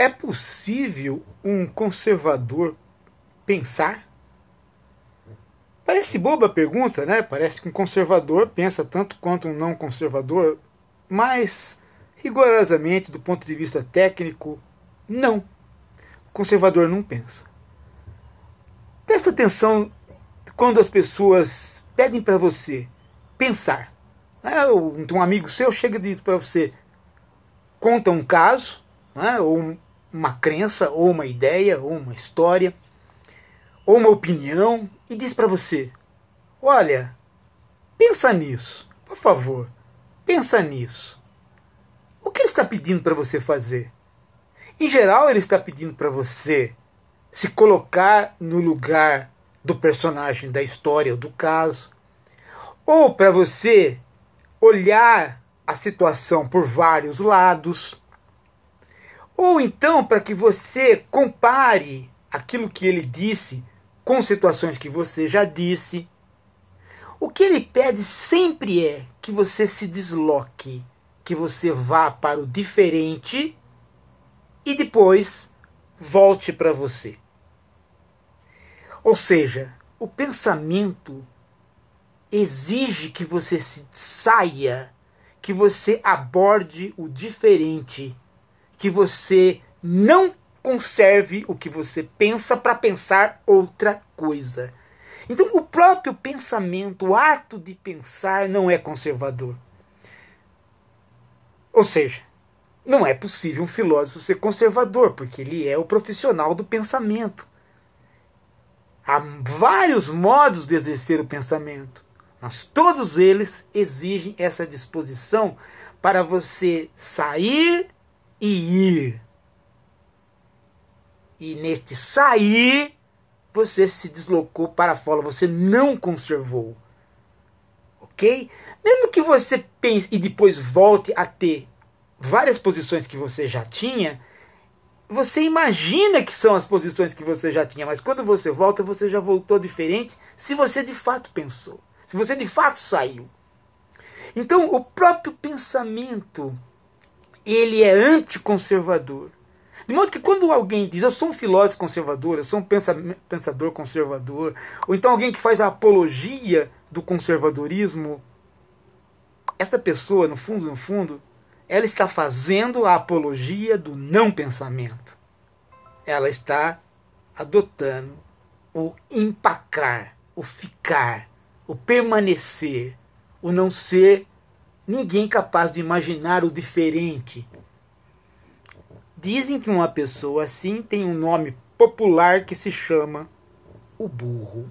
É possível um conservador pensar? Parece boba a pergunta, né? Parece que um conservador pensa tanto quanto um não conservador, mas rigorosamente, do ponto de vista técnico, não. O conservador não pensa. Presta atenção quando as pessoas pedem para você pensar. Né? Um amigo seu chega e diz para você, conta um caso, né? ou uma crença, ou uma ideia, ou uma história, ou uma opinião e diz para você: olha, pensa nisso, por favor, pensa nisso. O que ele está pedindo para você fazer? Em geral, ele está pedindo para você se colocar no lugar do personagem da história ou do caso, ou para você olhar a situação por vários lados ou então para que você compare aquilo que ele disse com situações que você já disse. O que ele pede sempre é que você se desloque, que você vá para o diferente e depois volte para você. Ou seja, o pensamento exige que você se saia, que você aborde o diferente que você não conserve o que você pensa para pensar outra coisa. Então, o próprio pensamento, o ato de pensar, não é conservador. Ou seja, não é possível um filósofo ser conservador, porque ele é o profissional do pensamento. Há vários modos de exercer o pensamento, mas todos eles exigem essa disposição para você sair e ir. E neste sair, você se deslocou para fora, você não conservou. Ok? Mesmo que você pense e depois volte a ter várias posições que você já tinha, você imagina que são as posições que você já tinha, mas quando você volta, você já voltou diferente se você de fato pensou, se você de fato saiu. Então, o próprio pensamento ele é anticonservador. De modo que quando alguém diz eu sou um filósofo conservador, eu sou um pensador conservador, ou então alguém que faz a apologia do conservadorismo, esta pessoa, no fundo, no fundo, ela está fazendo a apologia do não pensamento. Ela está adotando o empacar, o ficar, o permanecer, o não ser Ninguém é capaz de imaginar o diferente. Dizem que uma pessoa assim tem um nome popular que se chama o burro.